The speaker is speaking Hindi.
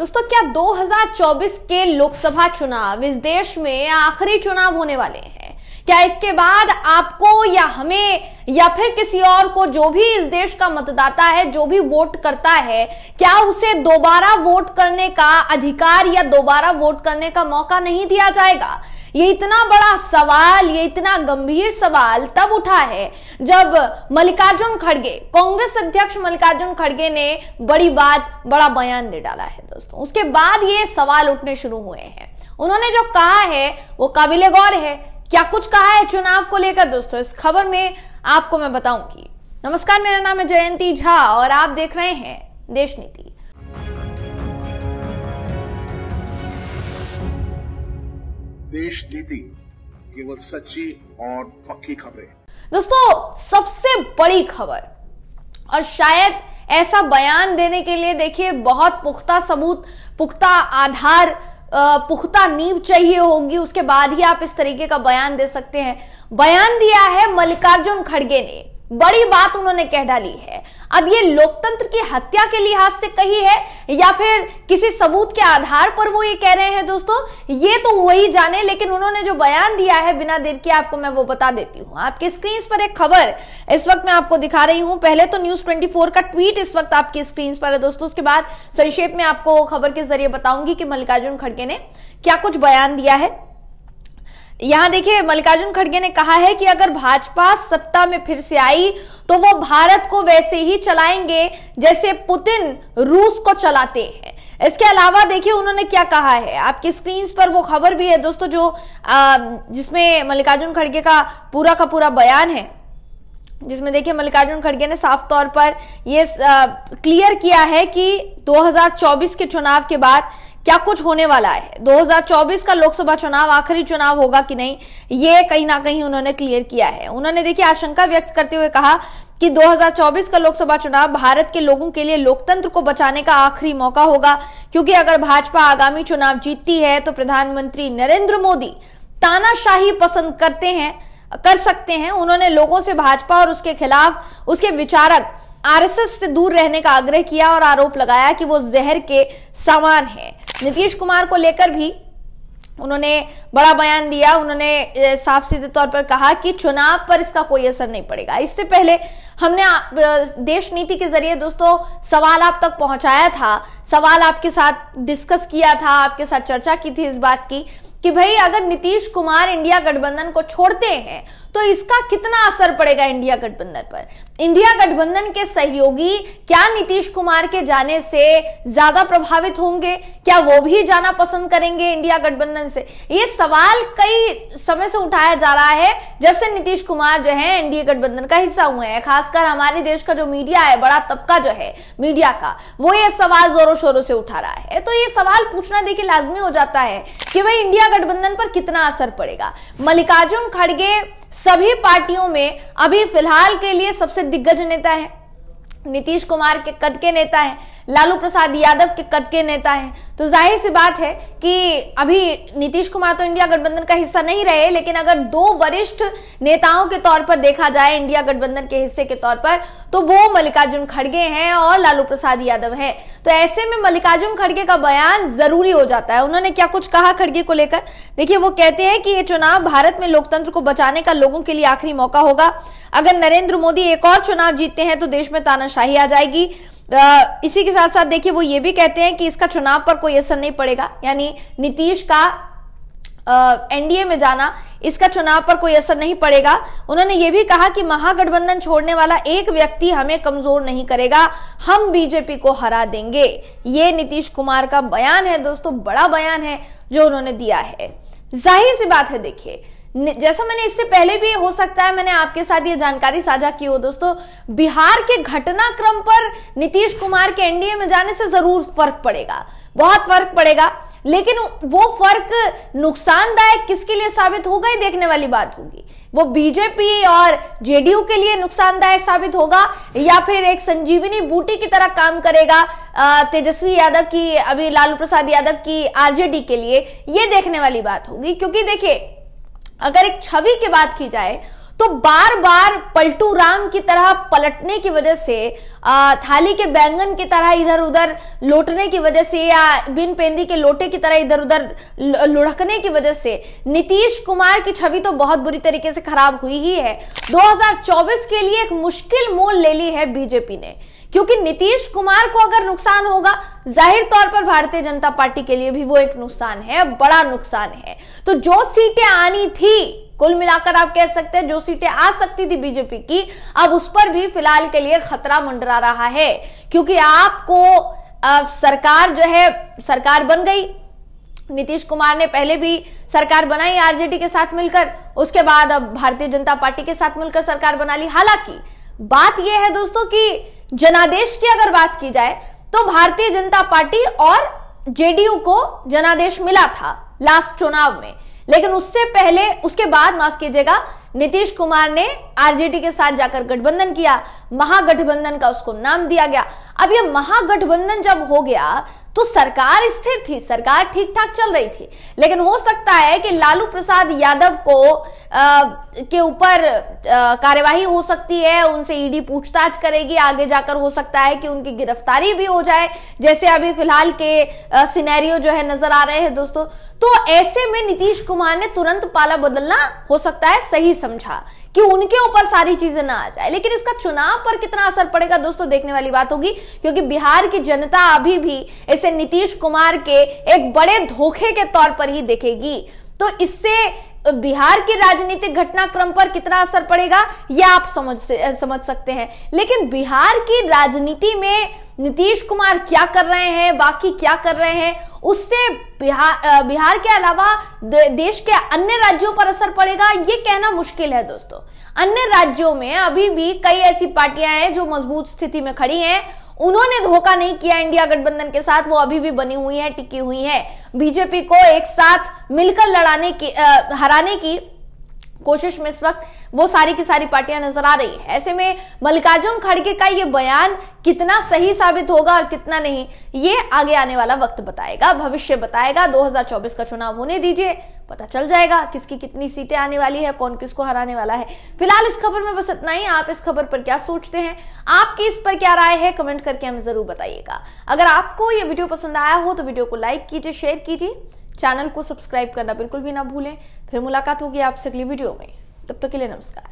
दोस्तों क्या 2024 के लोकसभा चुनाव इस देश में आखिरी चुनाव होने वाले हैं क्या इसके बाद आपको या हमें या फिर किसी और को जो भी इस देश का मतदाता है जो भी वोट करता है क्या उसे दोबारा वोट करने का अधिकार या दोबारा वोट करने का मौका नहीं दिया जाएगा ये इतना बड़ा सवाल ये इतना गंभीर सवाल तब उठा है जब मल्लिकार्जुन खड़गे कांग्रेस अध्यक्ष मल्लिकार्जुन खड़गे ने बड़ी बात बड़ा बयान दे डाला है दोस्तों उसके बाद ये सवाल उठने शुरू हुए हैं उन्होंने जो कहा है वो काबिले गौर है क्या कुछ कहा है चुनाव को लेकर दोस्तों इस खबर में आपको मैं बताऊंगी नमस्कार मेरा नाम है जयंती झा और आप देख रहे हैं देश नीति देश नीति केवल सच्ची और पक्की खबरें दोस्तों सबसे बड़ी खबर और शायद ऐसा बयान देने के लिए देखिए बहुत पुख्ता सबूत पुख्ता आधार पुख्ता नींव चाहिए होगी उसके बाद ही आप इस तरीके का बयान दे सकते हैं बयान दिया है मल्लिकार्जुन खड़गे ने बड़ी बात उन्होंने कह डाली है अब ये लोकतंत्र की हत्या के लिहाज से कही है या फिर किसी सबूत के आधार पर वो ये कह रहे हैं दोस्तों ये तो वही जाने लेकिन उन्होंने जो बयान दिया है बिना देर के आपको मैं वो बता देती हूँ आपके स्क्रीन पर एक खबर इस वक्त मैं आपको दिखा रही हूँ पहले तो न्यूज ट्वेंटी का ट्वीट इस वक्त आपकी स्क्रीन पर है दोस्तों उसके बाद संक्षेप में आपको खबर के जरिए बताऊंगी कि मल्लिकार्जुन खड़गे ने क्या कुछ बयान दिया है यहाँ देखिए मल्लिकार्जुन खड़गे ने कहा है कि अगर भाजपा सत्ता में फिर से आई तो वो भारत को वैसे ही चलाएंगे जैसे पुतिन रूस को चलाते हैं इसके अलावा देखिए उन्होंने क्या कहा है आपकी स्क्रीन पर वो खबर भी है दोस्तों जो जिसमें मल्लिकार्जुन खड़गे का पूरा का पूरा बयान है जिसमें देखिए मल्लिकार्जुन खड़गे ने साफ तौर पर यह क्लियर किया है कि 2024 के चुनाव के बाद क्या कुछ होने वाला है 2024 का लोकसभा चुनाव आखिरी चुनाव होगा कि नहीं ये कहीं ना कहीं उन्होंने क्लियर किया है उन्होंने देखिए आशंका व्यक्त करते हुए कहा कि 2024 का लोकसभा चुनाव भारत के लोगों के लिए लोकतंत्र को बचाने का आखिरी मौका होगा क्योंकि अगर भाजपा आगामी चुनाव जीतती है तो प्रधानमंत्री नरेंद्र मोदी तानाशाही पसंद करते हैं कर सकते हैं उन्होंने लोगों से भाजपा और उसके खिलाफ उसके विचारक आरएसएस से दूर रहने का आग्रह किया और आरोप लगाया कि वो जहर के समान है नीतीश कुमार को लेकर भी उन्होंने बड़ा बयान दिया उन्होंने साफ सीधे तौर पर कहा कि चुनाव पर इसका कोई असर नहीं पड़ेगा इससे पहले हमने देश नीति के जरिए दोस्तों सवाल आप तक पहुंचाया था सवाल आपके साथ डिस्कस किया था आपके साथ चर्चा की थी इस बात की कि भाई अगर नीतीश कुमार इंडिया गठबंधन को छोड़ते हैं तो इसका कितना असर पड़ेगा इंडिया गठबंधन पर इंडिया गठबंधन के सहयोगी क्या नीतीश कुमार के जाने से ज्यादा प्रभावित होंगे क्या वो भी जाना पसंद करेंगे इंडिया गठबंधन से ये सवाल कई समय से उठाया जा रहा है जब से नीतीश कुमार जो है एनडीए गठबंधन का हिस्सा हुए हैं खासकर हमारे देश का जो मीडिया है बड़ा तबका जो है मीडिया का वो ये सवाल जोरों शोरों से उठा रहा है तो ये सवाल पूछना देखिए लाजमी हो जाता है कि भाई इंडिया गठबंधन पर कितना असर पड़ेगा मल्लिकार्जुन खड़गे सभी पार्टियों में अभी फिलहाल के लिए सबसे दिग्गज नेता है नीतीश कुमार के कद के नेता है लालू प्रसाद यादव के कद के नेता है तो जाहिर सी बात है कि अभी नीतीश कुमार तो इंडिया गठबंधन का हिस्सा नहीं रहे लेकिन अगर दो वरिष्ठ नेताओं के तौर पर देखा जाए इंडिया गठबंधन के हिस्से के तौर पर तो वो मल्लिकार्जुन खड़गे हैं और लालू प्रसाद यादव हैं तो ऐसे में मल्लिकार्जुन खड़गे का बयान जरूरी हो जाता है उन्होंने क्या कुछ कहा खड़गे को लेकर देखिए वो कहते हैं कि ये चुनाव भारत में लोकतंत्र को बचाने का लोगों के लिए आखिरी मौका होगा अगर नरेंद्र मोदी एक और चुनाव जीतते हैं तो देश में तानाशाही आ जाएगी इसी के साथ साथ देखिए वो ये भी कहते हैं कि इसका चुनाव पर कोई असर नहीं पड़ेगा यानी नीतीश का एनडीए में जाना इसका चुनाव पर कोई असर नहीं पड़ेगा उन्होंने ये भी कहा कि महागठबंधन छोड़ने वाला एक व्यक्ति हमें कमजोर नहीं करेगा हम बीजेपी को हरा देंगे ये नीतीश कुमार का बयान है दोस्तों बड़ा बयान है जो उन्होंने दिया है जाहिर सी बात है देखिए जैसा मैंने इससे पहले भी हो सकता है मैंने आपके साथ ये जानकारी साझा की हो दोस्तों बिहार के घटनाक्रम पर नीतीश कुमार के एनडीए में जाने से जरूर फर्क पड़ेगा बहुत फर्क पड़ेगा लेकिन वो फर्क नुकसानदायक किसके लिए साबित होगा ये देखने वाली बात होगी वो बीजेपी और जेडीयू के लिए नुकसानदायक साबित होगा या फिर एक संजीवनी बूटी की तरह काम करेगा तेजस्वी यादव की अभी लालू प्रसाद यादव की आरजेडी के लिए ये देखने वाली बात होगी क्योंकि देखिए अगर एक छवि की बात की जाए तो बार बार पलटू राम की तरह पलटने की वजह से थाली के बैंगन की तरह इधर उधर लोटने की वजह से या बिन पेंदी के लोटे की तरह इधर उधर लुढ़कने की वजह से नीतीश कुमार की छवि तो बहुत बुरी तरीके से खराब हुई ही है 2024 के लिए एक मुश्किल मोल ले ली है बीजेपी ने क्योंकि नीतीश कुमार को अगर नुकसान होगा जाहिर तौर पर भारतीय जनता पार्टी के लिए भी वो एक नुकसान है बड़ा नुकसान है तो जो सीटें आनी थी कुल मिलाकर आप कह सकते हैं जो सीटें आ सकती थी बीजेपी की अब उस पर भी फिलहाल के लिए खतरा मंडरा रहा है क्योंकि आपको अब सरकार जो है सरकार बन गई नीतीश कुमार ने पहले भी सरकार बनाई आरजेडी के साथ मिलकर उसके बाद अब भारतीय जनता पार्टी के साथ मिलकर सरकार बना ली हालांकि बात यह है दोस्तों कि जनादेश की अगर बात की जाए तो भारतीय जनता पार्टी और जेडीयू को जनादेश मिला था लास्ट चुनाव में लेकिन उससे पहले उसके बाद माफ कीजिएगा नीतीश कुमार ने आरजेडी के साथ जाकर गठबंधन किया महागठबंधन का उसको नाम दिया गया अब ये महागठबंधन जब हो गया तो सरकार स्थिर थी सरकार ठीक ठाक चल रही थी लेकिन हो सकता है कि लालू प्रसाद यादव को आ, के ऊपर कार्यवाही हो सकती है उनसे ईडी पूछताछ करेगी आगे जाकर हो सकता है कि उनकी गिरफ्तारी भी हो जाए जैसे अभी फिलहाल के सिनेरियो जो है नजर आ रहे हैं दोस्तों तो ऐसे में नीतीश कुमार ने तुरंत पाला बदलना हो सकता है सही समझा कि उनके ऊपर सारी चीजें ना आ जाए लेकिन इसका चुनाव पर कितना असर पड़ेगा दोस्तों देखने वाली बात होगी क्योंकि बिहार की जनता अभी भी इसे नीतीश कुमार के एक बड़े धोखे के तौर पर ही देखेगी तो इससे बिहार के राजनीतिक घटनाक्रम पर कितना असर पड़ेगा यह आप समझ से, समझ सकते हैं लेकिन बिहार की राजनीति में नीतीश कुमार क्या कर रहे हैं बाकी क्या कर रहे हैं उससे बिहार बिहार के अलावा देश के अन्य राज्यों पर असर पड़ेगा ये कहना मुश्किल है दोस्तों अन्य राज्यों में अभी भी कई ऐसी पार्टियां हैं जो मजबूत स्थिति में खड़ी हैं उन्होंने धोखा नहीं किया इंडिया गठबंधन के साथ वो अभी भी बनी हुई है टिकी हुई है बीजेपी को एक साथ मिलकर लड़ाने की आ, हराने की कोशिश में इस वक्त वो सारी की सारी पार्टियां नजर आ रही है ऐसे में मल्लिकार्जुन खड़गे का ये बयान कितना सही साबित होगा और कितना नहीं ये आगे आने वाला वक्त बताएगा भविष्य बताएगा 2024 का चुनाव होने दीजिए पता चल जाएगा किसकी कितनी सीटें आने वाली है कौन किसको हराने वाला है फिलहाल इस खबर में बस इतना ही आप इस खबर पर क्या सोचते हैं आपकी इस पर क्या राय है कमेंट करके हमें जरूर बताइएगा अगर आपको ये वीडियो पसंद आया हो तो वीडियो को लाइक कीजिए शेयर कीजिए चैनल को सब्सक्राइब करना बिल्कुल भी ना भूलें फिर मुलाकात होगी आपसे अगली वीडियो में तब तक तो के लिए नमस्कार